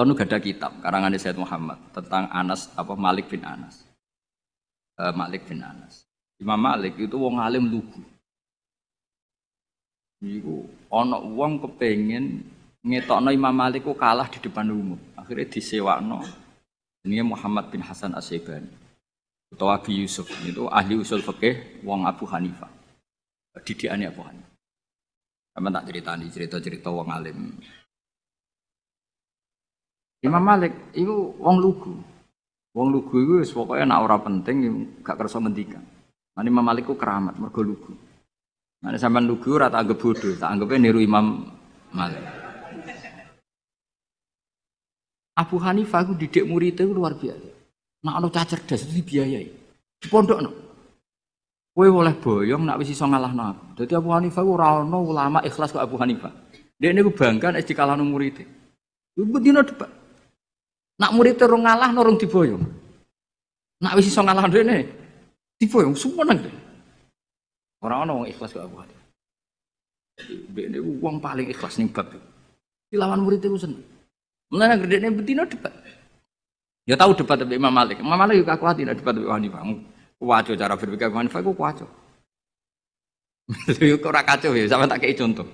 Lalu gak ada kitab karangan Said Muhammad tentang Anas apa Malik bin Anas. E, Malik bin Anas. Imam Malik itu wong alim lugu. Iku ana wong kepengin ngetokno Imam Malik ku kalah di depan umum. Akhirnya disewakno ini Muhammad bin Hasan Asyban Utawa Abi Yusuf itu ahli usul fikih wong Abu Hanifah. Didikannya Abu Hanifah. Sama tak ceritani cerita-cerita wong alim Imam Malik itu wong lugu. Wong lugu itu pokoknya nak ora penting gak kerasa mendikan. Nah, Imam Malik ku keramat mergo lugu. Nah, sampean lugu ora tak anggap bodoh, tak anggape niru Imam Malik. Abu Hanifah ku didik murid itu luar biasa. Nak ono cah cerdas itu dibiayai. Dipondokno. Kowe oleh boyong nak wis iso ngalahno aku. Dadi Abu Hanifah ku ora ono ulama ikhlas kok Abu Hanifah. Dia ini bangga kalah nomor itu, Ibu dina debat. Nak murid terung ngalah norong diboyong. Nak wis iso ngalah dene diboyong sumeneng. Ora orang wong ikhlas kok aku. Dene wong paling ikhlas ning bab. Dilawan murid itu seneng. Mulane gredene betina debat. Ya tahu debat tapi Imam Malik. Imam Malik juga aku hati debat tapi Hanifah. Kuwaco cara berpikir Imam Hanifah aku kuwaco. Yo ora kacau ya, sama tak kei contoh.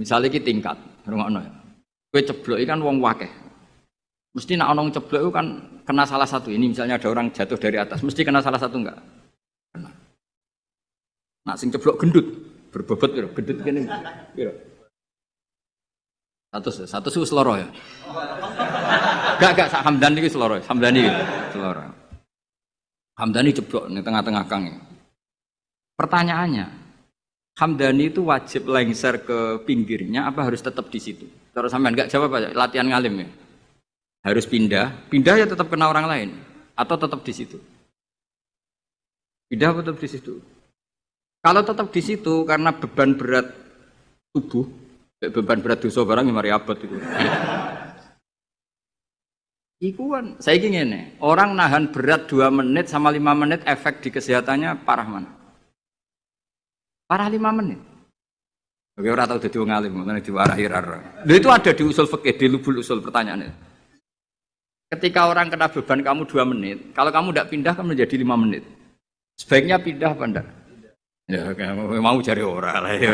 Misalnya ki tingkat, rungokno ya. Kowe ceblok kan wong wakeh, Mesti nak onong ceblok itu kan kena salah satu. Ini misalnya ada orang jatuh dari atas, mesti kena salah satu enggak? Kena. Nak sing ceblok gendut, berbobot gitu, gendut gini. Gitu. Satu, satu susu seloro ya. Enggak, enggak, sak Hamdan ini seloro, Hamdani ini seloro. Hamdani jeblok di tengah-tengah kang. Pertanyaannya, Hamdani itu wajib lengser ke pinggirnya apa harus tetap di situ? Terus sampean enggak jawab aja, latihan ngalim ya harus pindah, pindah ya tetap kena orang lain atau tetap di situ. Pindah atau tetap di situ. Kalau tetap di situ karena beban berat tubuh, beban berat dosa barang yang mari abot itu. Ikuan, saya ingin nih, orang nahan berat 2 menit sama 5 menit efek di kesehatannya parah mana? Parah 5 menit. Oke, orang tahu jadi wong alim, mana diwarahi rara. itu ada di usul fikih, di lubul usul pertanyaannya. Ketika orang kena beban kamu dua menit, kalau kamu tidak pindah kamu menjadi lima menit. Sebaiknya pindah pandang. Ya, mau cari orang lah ya.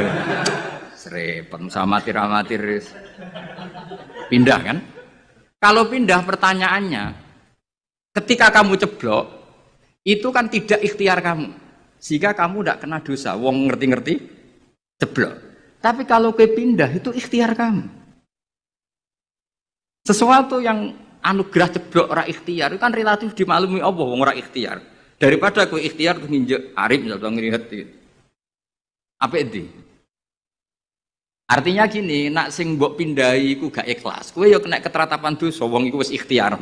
Serepet, sama tiramatiris. Pindah kan? Kalau pindah pertanyaannya, ketika kamu ceblok, itu kan tidak ikhtiar kamu. Sehingga kamu tidak kena dosa. Wong ngerti-ngerti, ceblok. Tapi kalau kepindah itu ikhtiar kamu. Sesuatu yang anugerah jeblok ora ikhtiar itu kan relatif dimaklumi Allah wong ora ikhtiar. Daripada kowe ikhtiar terus nginjek arif misalnya orang gitu. Apa itu? Artinya gini, nak sing mbok pindai iku gak ikhlas. Kowe ya kena keteratapan dosa wong iku wis ikhtiar.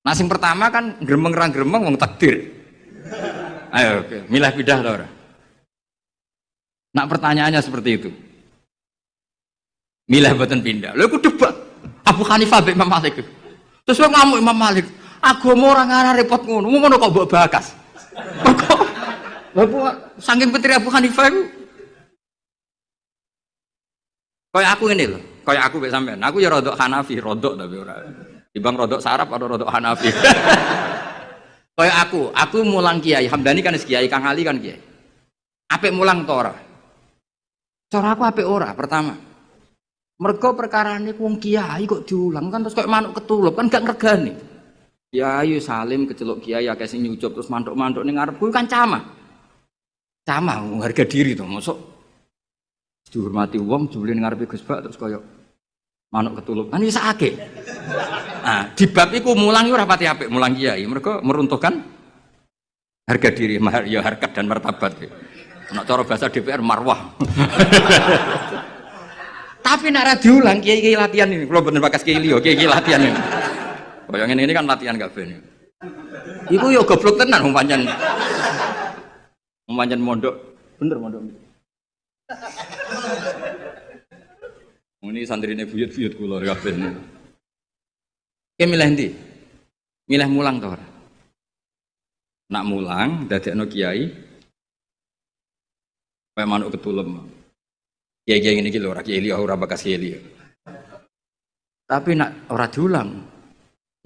Nah sing pertama kan gremeng ra gremeng wong takdir. Ayo, okay. milah pindah ta ora? Nak pertanyaannya seperti itu. Milah boten pindah. Lha iku debat Abu Hanifah mbek Imam Malik. Terus ngamuk Imam Malik. Agama orang ngarah repot ngono. Ngono kok mbok bakas. Kok Bapak saking petir Abu Hanifah itu Kayak aku ini loh, kayak aku sampai sampean. Aku ya rodok Hanafi, rodok tapi ora. Dibang rodok Sarap atau rodok Hanafi. kayak aku, aku mulang kiai. Hamdani kan kiai, Kang Ali kan kiai. Apik mulang tora. Cara aku apik ora pertama. Mergo perkaraannya wong kiai kok diulang kan terus kayak manuk ketulup kan gak ngergani. Kiai ya Salim kecelok kiai ya kasih nyucup terus mantuk-mantuk ning ngarep kan cama Camah harga diri to mosok dihormati wong jebule ning ngarepe Gus terus koyo manuk ketulup. Kan wis akeh. Nah, di bab iku mulang ora pati apik mulang kiai. Mergo meruntuhkan harga diri, ya harkat dan martabat. Nek cara bahasa DPR marwah. Tapi nak radio ulang kiai-kiai latihan ini, kalau bener bakas kiai liyo, kiai-kiai latihan ini. Bayangin ini kan latihan gak ini. ibu yo ya goblok tenan wong pancen. mondok, bener mondok. Ini santri santrine buyut-buyut gak kabeh. Ki milih nanti Milih mulang toh. Nak mulang no kiai. Kaya manuk ketulem. Kiai ya, kiai ya, ini gitu, orang kiai liya, orang bekas kiai Tapi nak orang diulang,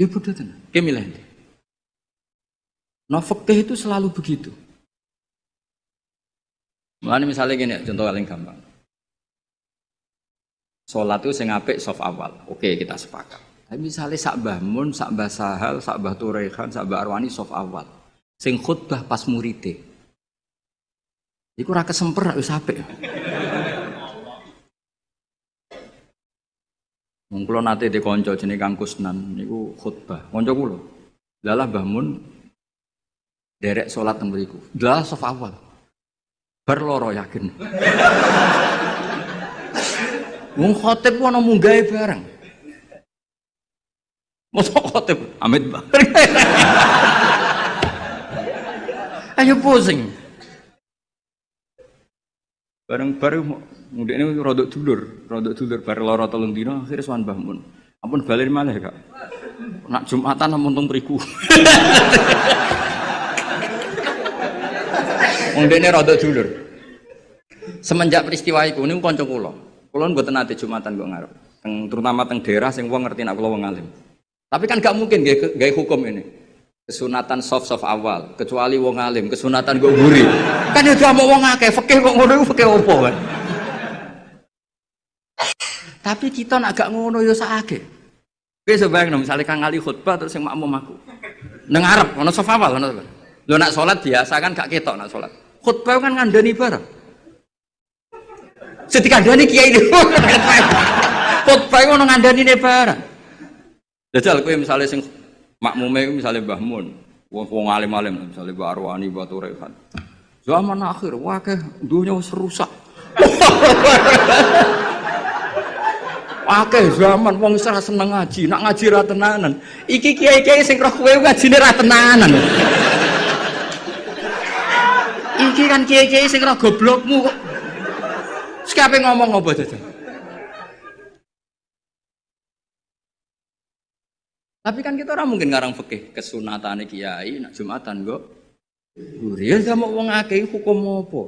ya bodoh tenang. Kiai milih Nah itu selalu begitu. Mana misalnya gini, contoh paling gampang. Sholat itu sing apik soft awal. Oke, kita sepakat. Tapi misalnya sakbah mun, sakbah sahal, sakbah turehan, sakbah arwani soft awal. Sing khutbah pas murite. Iku ra kesemper wis Wong kula nate di kanca jenenge Kang Kusnan niku khutbah. Kanca kula. Lalah Mbah Mun derek solat teng mriku. Lah saf awal. berloro yakin. Wong khotib ana munggahe bareng. Mosok khotib amit bareng. Ayo pusing. Bareng-bareng Mudik ini rodok dulur, rodok dulur bar loro telung dino akhirnya suan bangun. Mun. Ampun mana malah Kak. Nak Jumatan ampun tong priku. Wong ini rodok dulur. Semenjak peristiwa itu niku kulo. Kulo nggak tenar di Jumatan gue ngarep. Teng, terutama teng daerah sing gue ngerti nak lo ngalim. Tapi kan gak mungkin gaya hukum ini. kesunatan soft soft awal kecuali wong alim kesunatan gue guri kan itu mau wong akeh fakih kok ngono fakih opo kan tapi kita nak gak ngono yo sakake. Kowe misalnya Kang Ali khutbah terus yang makmum aku. Nang Arab sofa apa ono. Lo nak sholat biasa kan gak ketok nak sholat. Khutbah kan ngandani barang. Setika ngandani kiai itu. Khutbah kan ono ngandani ne barang. Jajal kowe misalnya sing makmume misalnya Mbah Mun, wong wong alim-alim misalnya Mbah Arwani, Mbah Turehan. Zaman akhir wakeh dunia serusak. akeh zaman wong serah seneng ngaji, nak ngaji ra tenanan. Iki kiai-kiai sing roh kowe ngajine ra tenanan. Iki kan kiai-kiai sing roh goblokmu kok. Sekape ngomong apa dadah? Tapi kan kita orang mungkin ngarang fikih kesunatan kiai nak Jumatan kok. ya sama wong akeh hukum apa?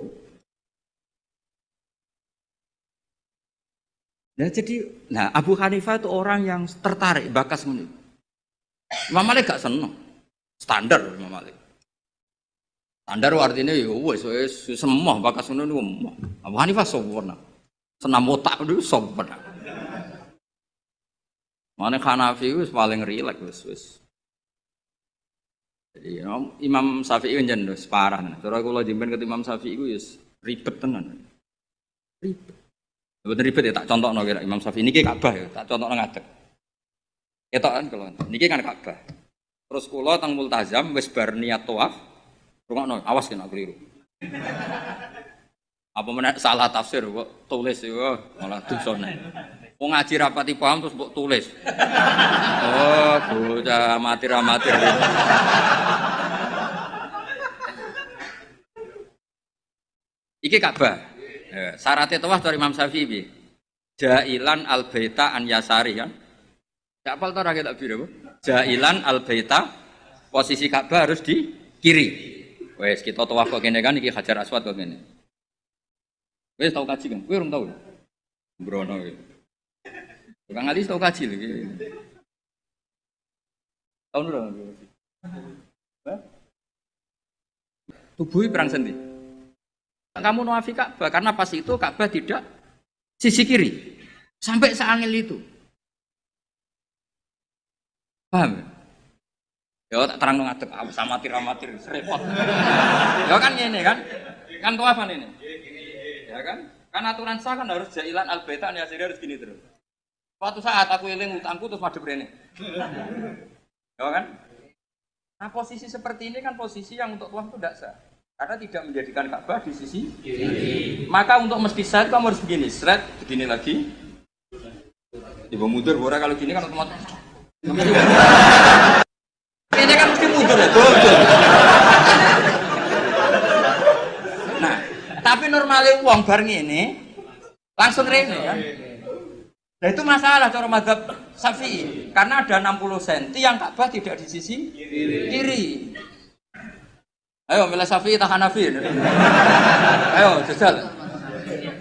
Nah jadi, nah Abu Hanifah itu orang yang tertarik bakas muni. Imam Malik gak seneng. Standar Imam Malik. Standar artinya ya wes wes semua bakas muni semua. Abu Hanifah sempurna. Senam otak itu sempurna. Mana Hanafi itu paling rileks wes wes. Jadi Imam Syafi'i kan jendos parah. Terus kalau jemben ke Imam Syafi'i itu ribet tenan. Ribet. Bener ribet ya tak contoh kira Imam Syafi'i ini Ka'bah ya, tak contoh ngadeg. Kita kan kalau ini kan Ka'bah. Terus kulo tang multazam wes berniat toaf, rumah Rungokno, awas kena keliru. Apa mana salah tafsir kok tulis yo ya, malah dosane. mau ngaji rapati paham terus buat tulis. Oh, bocah amatir-amatir. Iki Ka'bah. Ya, syaratnya tawaf dari Imam Syafi'i Jailan al baita an yasari kan. Tidak apal tora kita biru. Jailan al baita posisi Ka'bah harus di kiri. Wes kita tawaf kok kene kan iki Hajar Aswad kok kene. Wes tau kaji kan? Kowe rum tau. Brono iki. Tukang alis tau kaji lho iki. Tahun berapa? Tubuhi perang sendiri. Kamu nuafi Ka'bah karena pas itu Ka'bah tidak sisi kiri. Sampai seangil itu. Paham? Ya? Ya tak terang dong ngadeg, ah, sama amatir amatir repot. ya kan ini kan, kan tuh ini? Ya kan, kan aturan sah kan harus jailan al beta ya jadi harus gini terus. Suatu saat aku iling utangku terus madep ini. ya kan? Nah posisi seperti ini kan posisi yang untuk Tuhan itu tidak sah. Karena tidak menjadikan Ka'bah di sisi kiri. Maka untuk mesti seret kamu harus begini, seret begini lagi. Ibu mundur, bora kalau gini kan otomatis. Kayaknya kan mesti mundur ya, betul, tuh. Nah, tapi normalnya uang barang ini langsung rene kan. Nah itu masalah cara madhab Syafi'i karena ada 60 cm yang Ka'bah tidak di sisi kiri. kiri. Ayo milih Safi tahan Hanafi. Ayo jajal.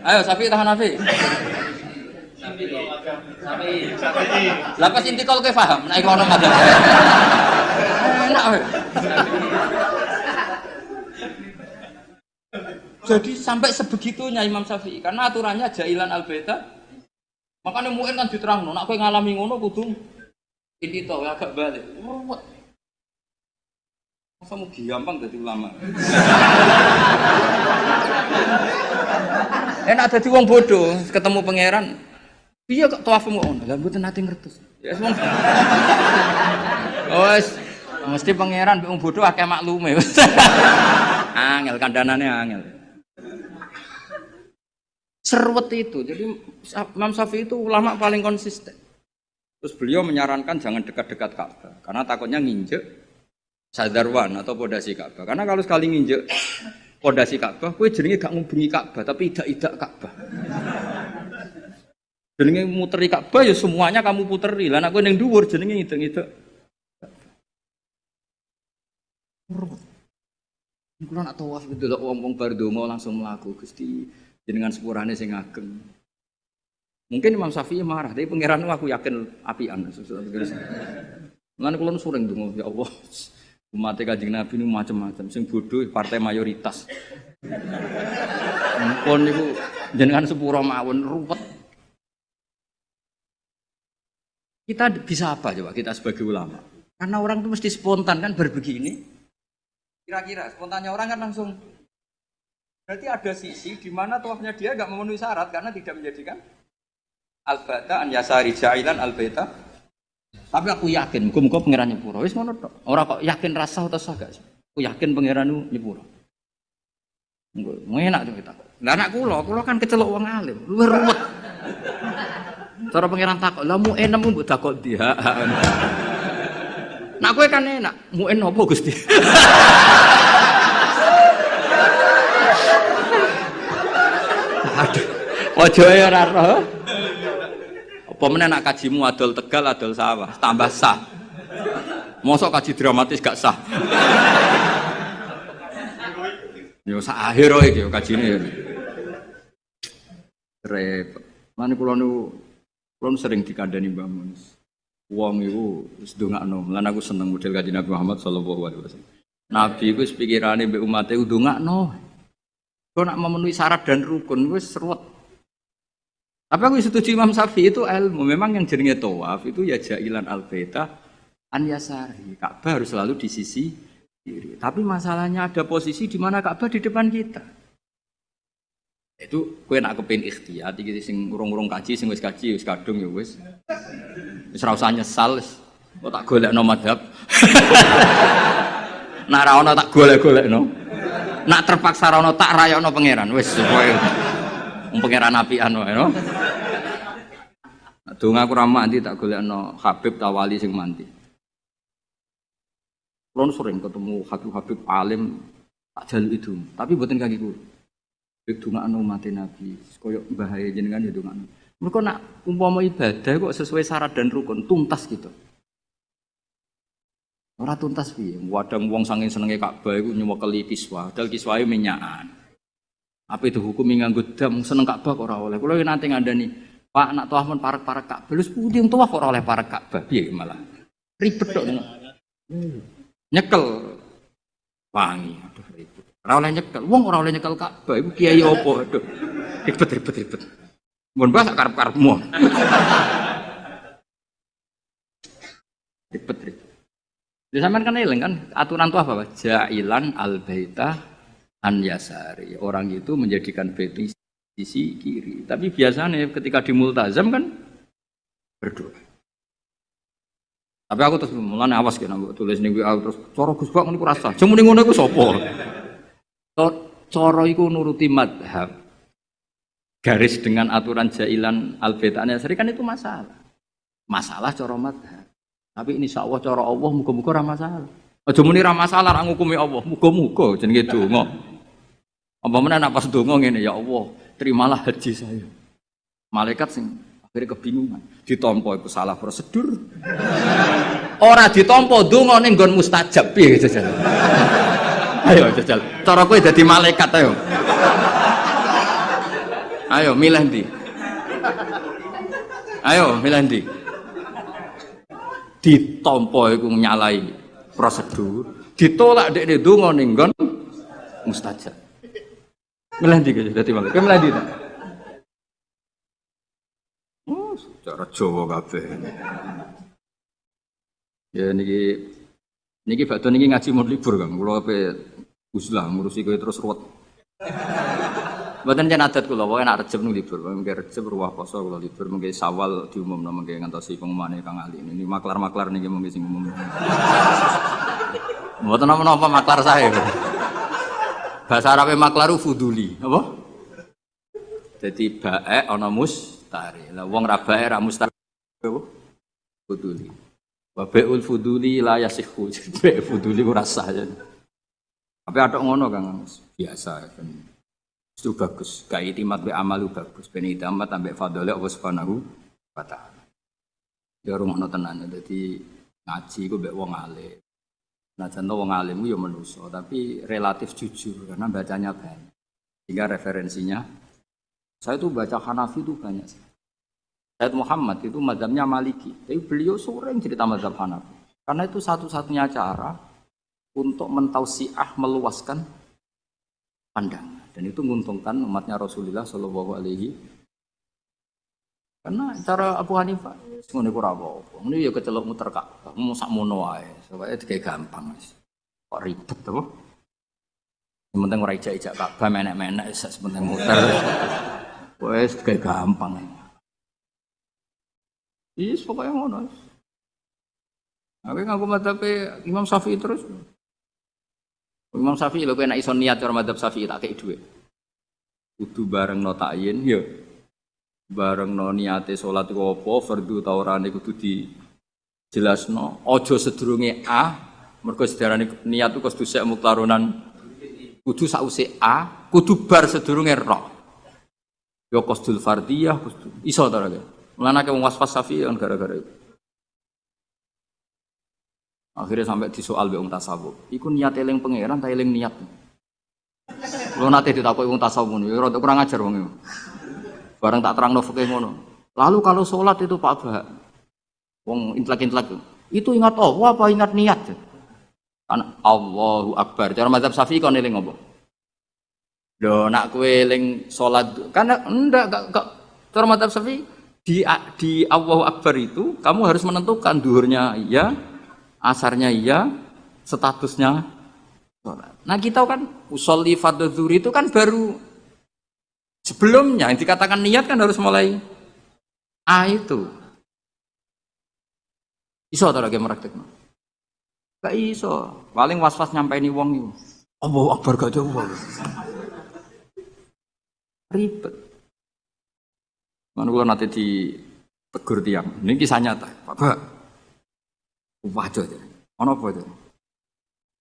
Ayo Safi tahan Hanafi. Lepas inti kalau kayak paham, naik orang ada. Enak. Jadi sampai sebegitunya Imam Syafi'i karena aturannya jailan al beta. Makanya mungkin kan diterang, aku yang ngalami ngono kudung ini tau agak balik. Masa mau gampang jadi ulama? Enak jadi wong bodoh, ketemu pangeran. Iya kok tua mau on, lah butuh nanti ngertus. Ya wong. Wes, mesti pangeran wong bodoh akeh maklume. angel kandanannya angel. Serwet itu, jadi Imam Syafi'i itu ulama paling konsisten. Terus beliau menyarankan jangan dekat-dekat Ka'bah karena takutnya nginjek sadarwan atau pondasi Ka'bah. Karena kalau sekali nginjek pondasi Ka'bah, kue jenenge gak ngubungi Ka'bah, tapi tidak tidak Ka'bah. jenenge muteri Ka'bah ya semuanya kamu puteri. Lah aku yang dhuwur jenenge ngidek-ngidek. Kulo nak tawaf itu lho ngomong wong mau langsung melaku. Gusti jenengan sepurane sing ageng. Mungkin Imam Syafi'i marah, tapi pangeran aku yakin apian. Mulane kula sering dulu, ya Allah, Umat Kanjeng Nabi ini macam-macam, sing bodoh partai mayoritas. Mpun itu jangan sepuro mawon ruwet. Kita bisa apa coba kita sebagai ulama? Karena orang itu mesti spontan kan berbegini. Kira-kira spontannya orang kan langsung Berarti ada sisi di mana tuahnya dia nggak memenuhi syarat karena tidak menjadikan al-bata an yasari jailan al-bata tapi aku yakin, muka-muka pengiran nyepuro. Wis ngono tok. Ora kok yakin rasa atau sah gak sih? Aku yakin pangeran nyepuro. Engko enak juga kita. Nah, anak kula, kula kan kecelok uang alim. Luwih ruwet. Cara pengiran takut, "Lah mu enak mu takut dia, Nak aku kan enak, mu enak apa Gusti? Aduh, ojo ya Pemenang nak kajimu adol tegal adol sawah tambah sah. Mosok kaji dramatis gak sah. Yo sah akhir ae iki kajine. Repot. mana pulau nu pulau sering dikandani bangun uang itu iku nggak ndongakno. Lan aku seneng model kaji Nabi Muhammad sallallahu alaihi wasallam. Nabi itu pikirannya pikirane mbek umate no, Kok nak memenuhi syarat dan rukun gue seruat tapi aku setuju Imam Syafi'i itu ilmu. Memang yang jernihnya tawaf itu ya jailan al beta an yasari. Ka'bah harus selalu di sisi kiri. Tapi masalahnya ada posisi di mana Ka'bah di depan kita. Itu kue nak kepin ikhtiar, iki sing urung-urung kaji, sing wis kaji wis kadung ya wis. Wis ora nyesal. Kok tak no madhab. nak ra tak golek no. Nak terpaksa ra tak rayakno pangeran. Wis supaya pangeran api anu ya, no. Donga aku ramah nanti tak no Habib Tawali sing mandi. Kulon sering ketemu Habib-Habib alim tak jalu itu, tapi buatin kaki kulo. Bik dungakno mati Nabi, koyok bahaya jenengan ya anu. Mereka nak umpama ibadah kok sesuai syarat dan rukun tuntas gitu. Orang tuntas piye? Wadang wong sange senenge Ka'bah iku nyuwekeli kiswah, dal kiswahe minyakan. Apa itu hukum yang nganggut dam seneng Ka'bah kok ora oleh. yang nanti ada nih Pak anak tuah pun parek-parek kak belus putih tuah ora oleh parek Ka'bah dia malah. Ribet dong iya, iya. Nyekel wangi. Aduh ribet. orang oleh nyekel. uang orang oleh nyekel Ka'bah ibu kiai opo? Aduh. Ribet ribet ribet. Mun bahas karep-karepmu. ribet ribet. di ya, kan ilang kan aturan tuah apa? Jailan al baitah an yasari. Orang itu menjadikan beti sisi kiri. Tapi biasanya ketika di multazam kan berdoa. Tapi aku terus mulane awas kena mbok tulis ning WA terus cara Gus Bak niku rasa. cuma nih ngono iku sapa? Cara iku nuruti madhab. Garis dengan aturan jailan al An Yasari kan itu masalah. Masalah cara madhab. Tapi ini Allah cara Allah muga-muga ora masalah. Aja muni ra masalah ra ngukumi Allah, muga-muga jenenge donga. Apa mana nak pas dongo ini ya Allah, terimalah haji saya. Malaikat sing akhirnya kebingungan. Ditompo itu salah prosedur. Orang ditompo dongo nih gon mustajab piye jajal. Ayo jajal. Cara kue jadi malaikat ayo. Ayo milih di. Ayo milih di. Ditompo itu nyalai prosedur, ditolak dek deh dongo nih gon mustajab. Melandi gitu, jadi malu Kau melandi tak? Hmm. cara Jawa kafe. Ya niki niki batu niki ngaji mau libur kan, kalau apa uslah ngurusi kau terus ruwet. Buatan jangan adat kulo, pokoknya arjeb nung libur, mungkin arjeb ruah poso kulo libur, mungkin sawal diumum nama mungkin ngantosi pengumuman kang Ali ini maklar maklar nih mungkin sing umum. Bukan nama nama maklar saya bahasa Arabe maklaru fuduli apa jadi bae ana mustari lah wong ra bae ra mustari fuduli wa beul fuduli la yasihu be fuduli ora sah ya tapi ada ngono Kang biasa kan itu bagus gak itimat be amalu bagus ben itimat ambek fadhole Allah subhanahu wa taala ya rumah tenan jadi ngaji ku mbek wong alim Nah, contoh wong alim ya menuso tapi relatif jujur karena bacanya banyak. Sehingga referensinya saya itu baca Hanafi itu banyak sekali. Said Muhammad itu mazhabnya Maliki, tapi beliau sering cerita mazhab Hanafi. Karena itu satu-satunya cara untuk mentausiah meluaskan pandang dan itu menguntungkan umatnya Rasulullah Shallallahu alaihi karena cara Abu Hanifah ngono iku ora apa-apa. Ngono ya kecelok muter kak mau sakmono wae. Pokoke digawe gampang wis. Kok ribet to? Yang penting ora ijak-ijak Ka'bah menek-menek sak penting muter. Wes digawe gampang. Iya, pokoknya ngono. Aku ngaku madhabe Imam Syafi'i terus. Imam Syafi'i lho kena iso niat cara madhab Syafi'i tak kei dhuwit. Kudu bareng notain takyin, yo bareng no niate sholat iku apa fardu tauran itu kudu di jelasno aja sedurunge A mergo sedarane niat iku kudu sik mutlaronan kudu sause A kudu bar sedurunge ro yo ya qasdul fardiyah kudu iso ta ora melanake waswas safi kan gara-gara itu akhirnya sampai di soal wong tasawuf iku niat eling pangeran ta eling niat lo nate ditakoki wong tasawuf ini, ya kurang ajar wong Barang tak terang nofke ngono. Lalu kalau sholat itu Pak Bah, wong intelek-intelek itu ingat Allah apa ingat niat? Kan Allahu Akbar. Cara mazhab Syafi'i kau neling ngomong. Lo nak kue eling sholat karena enggak gak, gak cara mazhab Syafi'i di di Allahu Akbar itu kamu harus menentukan duhurnya iya, asarnya iya, statusnya sholat. Nah kita kan usolli fardhu itu kan baru Sebelumnya yang dikatakan niat kan harus mulai A itu. Iso atau lagi meraktekno? Gak iso. Paling was-was nyampe ini wong itu. bawa Akbar gak jauh. Ribet. Mana gue nanti di tegur tiang. Ini kisah nyata. Pak, wajah. Ono apa itu?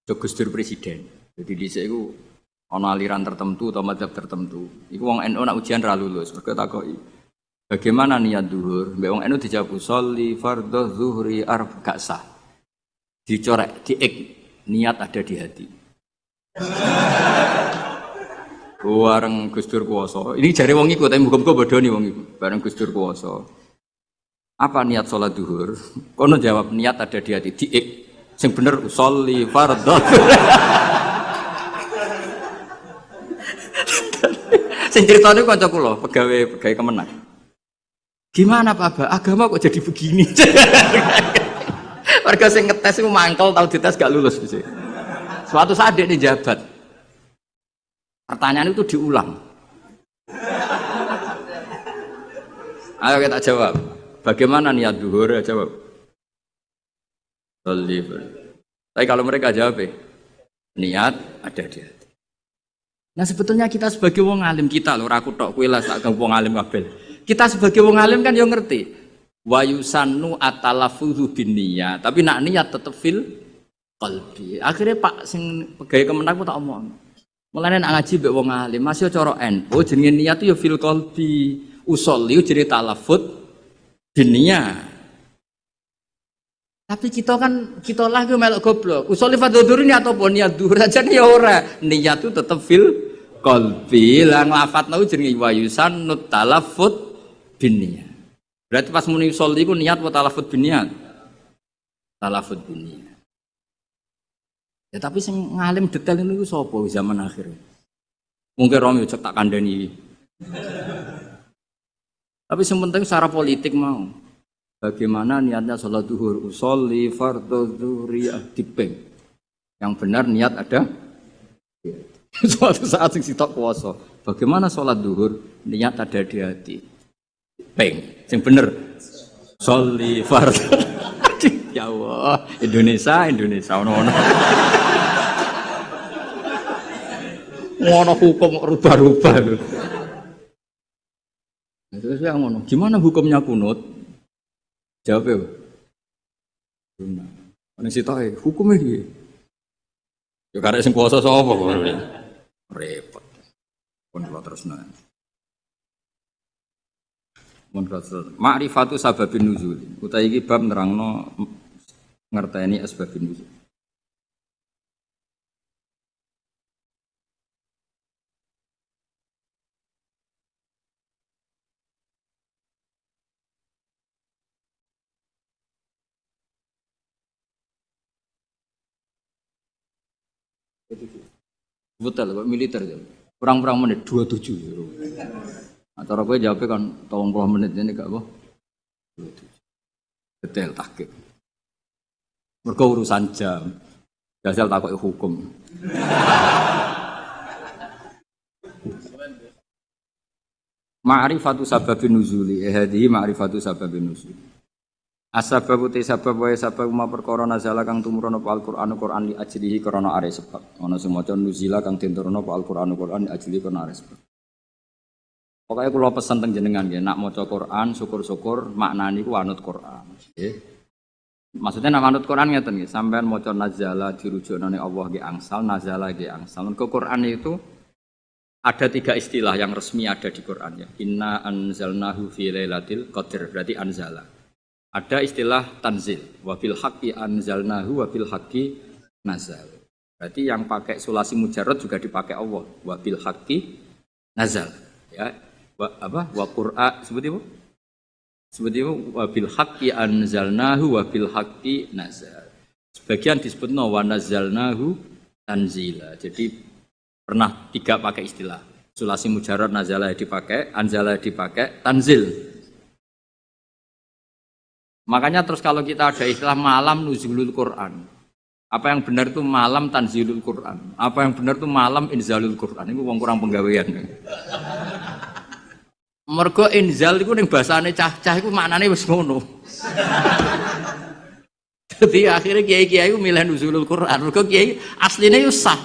Jogus Presiden. Jadi di Ono aliran tertentu atau madzhab tertentu. Iku wong NU nak ujian ra lulus. Mergo takoki. Bagaimana niat duhur? Mbek wong NU dijawab sholli fardhu zuhri arf gak sah. Dicorek, diik. Niat ada di hati. Bareng Gus Dur kuwasa. Ini jari wong iku tapi muga-muga bodoni wong iku. Bareng Gus Dur kuwasa. Apa niat sholat duhur? Kono jawab niat ada di hati diik. Sing bener sholli fardhu. Sing ceritane kanca kula, pegawai pegawai kemenang. Gimana Pak Ba? Agama kok jadi begini? Warga sing ngetes itu mangkel tau dites gak lulus bisa. Suatu saat dia jabat. Pertanyaan itu diulang. Ayo kita jawab. Bagaimana niat duhur? Ya, jawab. Tapi kalau mereka jawab, eh, niat ada di hati. Nah sebetulnya kita sebagai wong alim kita loh, aku tok kue lah sak wong alim kabel. Kita sebagai wong alim kan yang ngerti. Wayusanu atalafuhu binia. Tapi nak niat tetep fil kalbi. Akhirnya Pak sing pegawai kemenang tak omong. Mulane nak ngaji mbek wong alim, masih cara Oh jenenge niat yo fil usol Usolli jadi talafut binia. Tapi kita kan kita lagi ke melok goblok. Usole fadzuri ini ataupun niat dhuhur aja ni ya ora. Niat itu tetep fil lang lafat nahu jengi wayusan nut talaffud Berarti pas muni sholli ku niat buat talafut binia. Talafut binia. Ya tapi sing ngalim detail ini niku sopo zaman akhir. Mungkin Romi cetakan tak kandani. tapi sementara secara politik mau. Bagaimana niatnya sholat duhur? Usolli fardu duri ah, dipeng. Yang benar niat ada. Suatu saat sing sitok kuasa. Bagaimana sholat duhur? Niat ada di hati. Peng. yang benar Sholli fardu. ya Allah, Indonesia, Indonesia ono-ono. ngono hukum rubah-rubah itu Terus ya ngono. Gimana hukumnya kunut? Jawab ya. Sunnah. Ini tahu, hukumnya dia Ya karek sing kuasa sapa kok. Repot. Pun kula tresno. Mun kula Ma'rifatu sababin nuzul. Utai iki bab nerangno ngerteni asbabin nuzul. Betul, kok militer ya. perang perang menit 27 ya. Acara gue jawabnya kan tolong puluh menit ini gak kok. Detail takik. Mereka urusan jam. Dasar takut hukum. Ma'rifatu sababin nuzuli. Eh, hadihi ma'rifatu sababin nuzuli. Asbab uti sebab wae ya sebab ma perkara nazala kang tumurun apa Al-Qur'an Qur'an li ajlihi karena are sebab. Ana semoco nuzila kang diturunno apa Al-Qur'an Qur'an li ajlihi karena are sebab. Pokoke kula pesen teng jenengan nggih, nak maca Qur'an syukur-syukur maknani ku anut Qur'an. Nggih. Maksudnya nak anut Qur'an ngeten nggih, sampean maca nazala dirujukane nani Allah nggih angsal, nazala nggih angsal. Mergo Qur'an itu ada tiga istilah yang resmi ada di Quran ya. Inna anzalnahu fi lailatul qadr berarti anzala. Ada istilah tanzil, wafil haki anzalnahu wafil haki nazal. Berarti yang pakai sulasi mujarad juga dipakai Allah, wafil haki nazal. Ya, wa, apa? Wa Qur'an seperti itu? Seperti itu wafil haki anzalnahu wafil haki nazal. Sebagian disebut wa nazalnahu tanzila. Jadi pernah tiga pakai istilah sulasi mujarad nazalah dipakai, anzalah dipakai, tanzil Makanya terus kalau kita ada istilah malam nuzulul Quran. Apa yang benar itu malam tanzilul Quran. Apa yang benar itu malam inzalul Quran. ini wong kurang penggawean. Mergo inzal itu ning bahasane cah-cah iku maknane wis ngono. Jadi akhirnya kiai-kiai itu milih nuzulul Quran. Mergo kiai aslinya itu sah.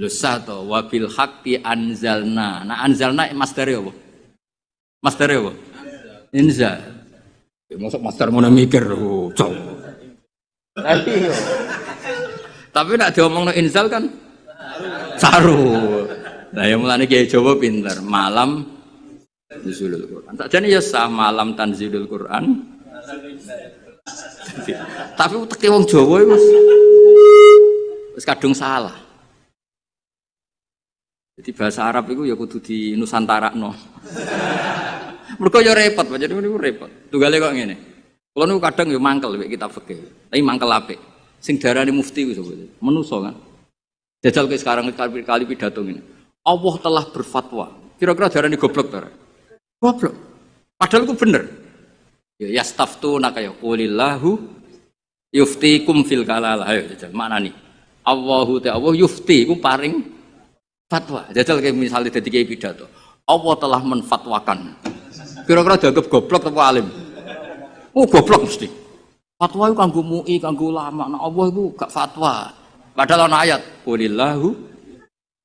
Lu to wabil hakti anzalna. Nah anzalna masdar ya, apa? Masdar ya apa? Inzal. Masuk master mau mikir, cok. Tapi Tapi nak diomong no insal kan saru. Nah yang mulane kiai Jawa pinter, malam tanzilul Quran. jadi ya sah malam tanzilul Quran. Tapi teke wong Jawa mas, wis kadung salah. Jadi bahasa Arab itu ya kudu di Nusantara no mereka ya yo repot, jadi mereka repot. Tugale kok ngene. Kalau nu kadang yo ya mangkel wek kitab fikih. Tapi mangkel ape? Sing ini mufti itu. sebut. Menuso kan. Jajal ke sekarang kali, kali pidato ini. Allah telah berfatwa. Kira-kira ini goblok darah, Goblok. Padahal ku bener. Ya tuh nakaya, ya yufti kum fil kalalah. Ayo jajal mana nih? Allahu Allah yufti ku paring fatwa. Jajal kayak misalnya detik pidato. Allah telah menfatwakan Kira-kira dianggap goblok atau alim? Oh, goblok mesti. Fatwa itu kanggo MUI, kanggo ulama. Nah, Allah itu gak fatwa. Padahal ada ayat,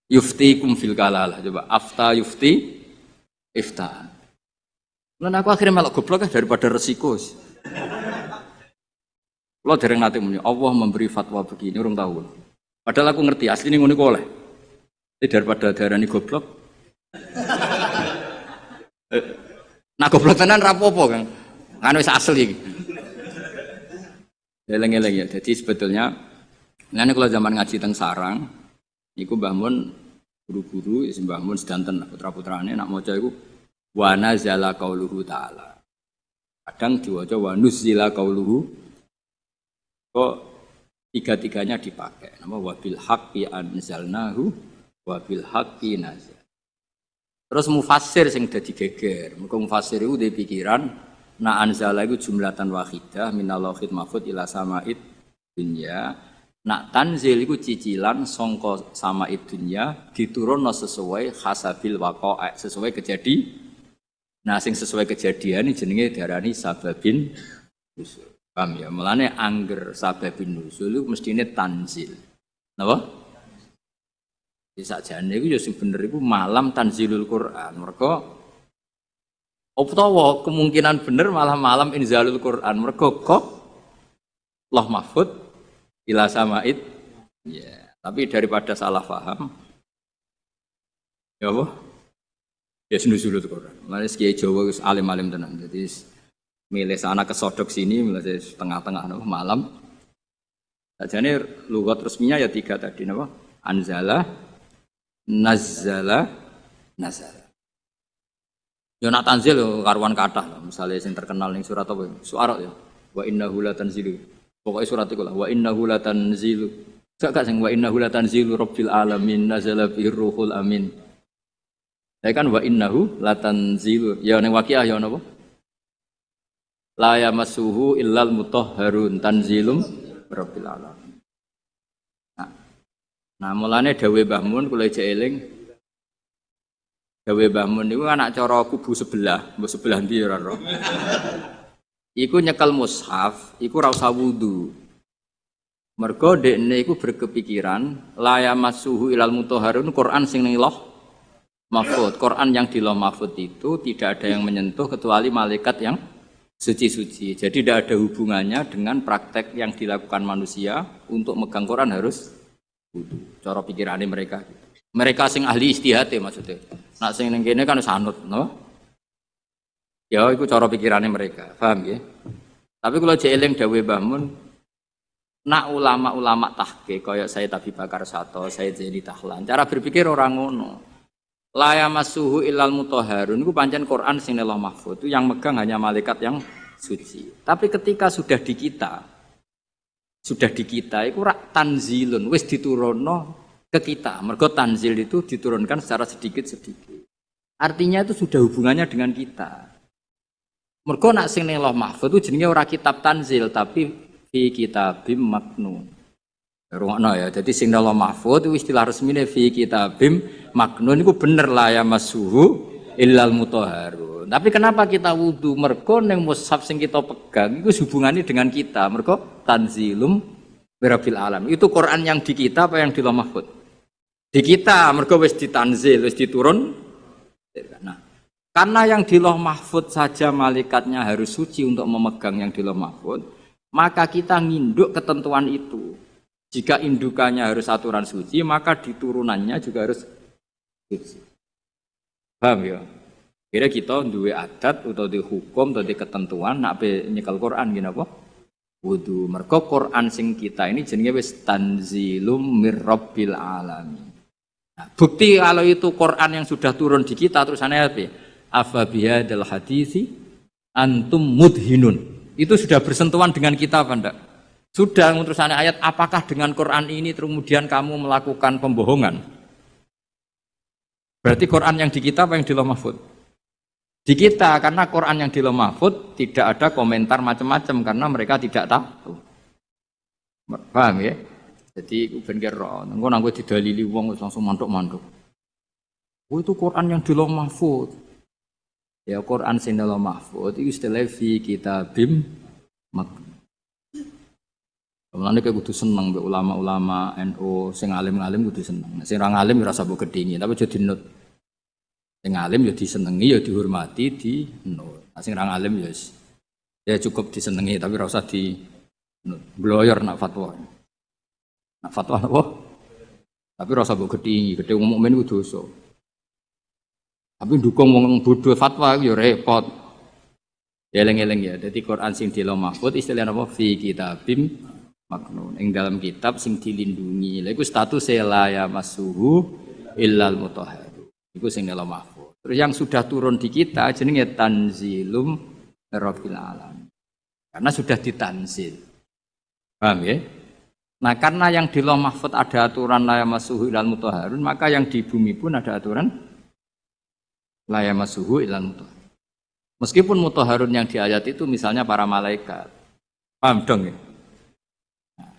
yufti kum fil kalalah." Coba afta yufti ifta. dan aku akhirnya malah goblok ya daripada resiko. Lo dari nanti muni, Allah memberi fatwa begini orang tahu. Padahal aku ngerti asli ini ngono oleh. Jadi daripada daerah ini goblok. Eh, Nah goblok tenan rapopo kan, Kan wis asli. Eleng-eleng ya. Jadi sebetulnya nah ini kalau zaman ngaji teng sarang niku bangun guru-guru ya Mbah Mun sedanten putra-putrane nak maca iku wa nazala qauluhu ta'ala. Kadang diwaca wa nuzila qauluhu kok tiga-tiganya dipakai. Nama wabil haqqi anzalnahu wabil haqqi nazal. Terus mufasir sing dadi geger. Mergo mufasir iku dhe pikiran na anzala iku jumlatan wahidah minallahit mahfud ila samaid dunya. Nak tanzil iku cicilan songko samaid dunya diturunno sesuai khasabil waqa'a, sesuai kejadi. Nah, sing sesuai kejadian ini jenenge diarani sababin nusul. Paham ya? Mulane angger sababin nusul iku mestine tanzil. Napa? Jadi jalan itu ya bener itu malam tanzilul Quran. mereka optowo kemungkinan bener malah malam inzalul Quran. mereka kok Loh Mahfud ila samaid. Ya, tapi daripada salah faham Ya apa? Ya sinuzulul Quran. Mulane sih Jawa itu alim-alim tenan. Jadi milih sana kesodok sini, milih tengah-tengah malam. Sajane lugat resminya ya tiga tadi napa? Anzalah nazala nazala. Yo nak tanzil yo karuan misalnya sing terkenal nih surat apa? Suara ya. Wa inna la tanzilu. Pokoknya surat itu lah wa inna la tanzilu. Gak gak sing wa inna la tanzilu rabbil alamin nazala bi ruhul amin. Ya kan wa innahu la tanzilu. Ya neng wakiyah ya napa? La yamassuhu illal mutahharun tanzilum rabbil alamin. Nah, mulane dawuh bahmun Mun kula jek eling. Dawuh Mun niku anak cara kubu sebelah, mbok sebelah ndi ora roh. Iku nyekel mushaf, iku ora usah wudu. Mergo dekne iku berkepikiran laya masuhu ilal mutoharun Quran sing ning loh mahfud. Quran yang di loh mahfud itu tidak ada yang menyentuh kecuali malaikat yang suci-suci. Jadi tidak ada hubungannya dengan praktek yang dilakukan manusia untuk megang Quran harus Wudu. Cara pikirannya mereka. Mereka sing ahli istihad ya maksudnya. Nak sing ning kene kan sanut, no? Ya itu cara pikirannya mereka. Paham ya? Tapi kalau jeeling dawe bangun nak ulama-ulama tahqiq kayak saya tapi Bakar satu, saya jadi Tahlan. Cara berpikir orang ngono. Laya masuhu ilal mutoharun itu pancen Quran sing Allah mahfud itu yang megang hanya malaikat yang suci. Tapi ketika sudah di kita, sudah di kita itu rak tanzilun wis diturunno ke kita mergo tanzil itu diturunkan secara sedikit-sedikit artinya itu sudah hubungannya dengan kita mergo nak sing ning Lauh Mahfuz itu jenenge ora kitab tanzil tapi fi kitabim maknun Rungokno ya. Jadi sing loh mahfud itu istilah resmi fi kitabim maknun itu bener lah ya mas masuhu illal mutahharu. Tapi kenapa kita wudhu? Mergo neng mushaf sing kita pegang itu hubungannya dengan kita. Mergo tanzilum berabil alam. Itu Quran yang di kita apa yang di Mahfud? Di kita, mergo wis ditanzil, wis diturun. Nah, karena yang di loh mahfud saja malaikatnya harus suci untuk memegang yang di loh mahfud, maka kita nginduk ketentuan itu. Jika indukannya harus aturan suci, maka diturunannya juga harus suci. Paham ya? Kira kita duwe adat atau di hukum atau di ketentuan nak be nyekel Quran gini apa? Wudu. merkoh Quran sing kita ini jenenge wis tanzilum mirrobil alami. alami Nah, bukti kalau itu Quran yang sudah turun di kita terus terusannya apa? Ya? Afabiyah dal hadisi antum mudhinun. Itu sudah bersentuhan dengan kita apa enggak? Sudah terusannya ayat apakah dengan Quran ini kemudian kamu melakukan pembohongan? Berarti Quran yang di kita apa yang di Lohmahfud? di kita karena Quran yang di tidak ada komentar macam-macam karena mereka tidak tahu. Paham ya? Jadi ben kira nanggu nang kowe didalili wong langsung mantuk-mantuk. Oh, itu Quran yang di Mahfud. Ya Quran sing di Mahfud itu istilah kita kitabim mak. Mulane kayak kudu seneng be ulama-ulama NU sing alim-alim kudu seneng. Sing orang alim ora sabo tapi jadi nut. Sing alim ya disenengi, ya dihormati, di nur. Nah, sing alim ya ya cukup disenengi tapi rasa usah di bloyer nak fatwa. Nak fatwa apa? Tapi rasa mbok gedhi, gedhe wong mukmin ku dosa. Tapi dukung wong bodoh fatwa ya repot. Eleng-eleng ya. Jadi ya. Quran sing dilo mahfud istilah apa fi kitabim maknun. Ing dalam kitab sing dilindungi. Lha iku status la ya masuhu illal mutahhar. Iku sing dilo mahfud. Terus yang sudah turun di kita jenenge tanzilum rabbil alam. Karena sudah ditanzil. Paham ya? Nah, karena yang di Lauh Mahfud ada aturan la yamasuhu ilal mutahharun, maka yang di bumi pun ada aturan la yamasuhu ilal mutahharun. Meskipun mutahharun yang di ayat itu misalnya para malaikat. Paham dong ya? Nah,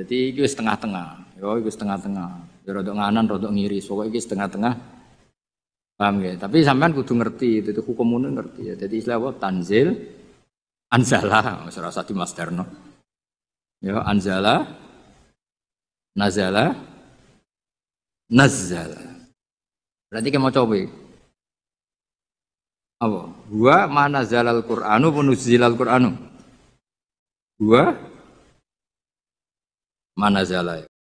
jadi itu setengah-tengah. Yo, itu setengah-tengah. Ya rodok nganan, rodok ngiri. Pokoknya itu setengah-tengah Paham ya? Tapi sampean kudu ngerti itu, itu hukum ini ngerti ya. Jadi istilah apa? Tanzil anzala, wis ora usah dimasdarno. Ya, anzala nazala nazala. Berarti kita mau coba. Ya? Apa? Gua mana zalal Qur'anu penuzilal Qur'anu. Gua mana zalal ya?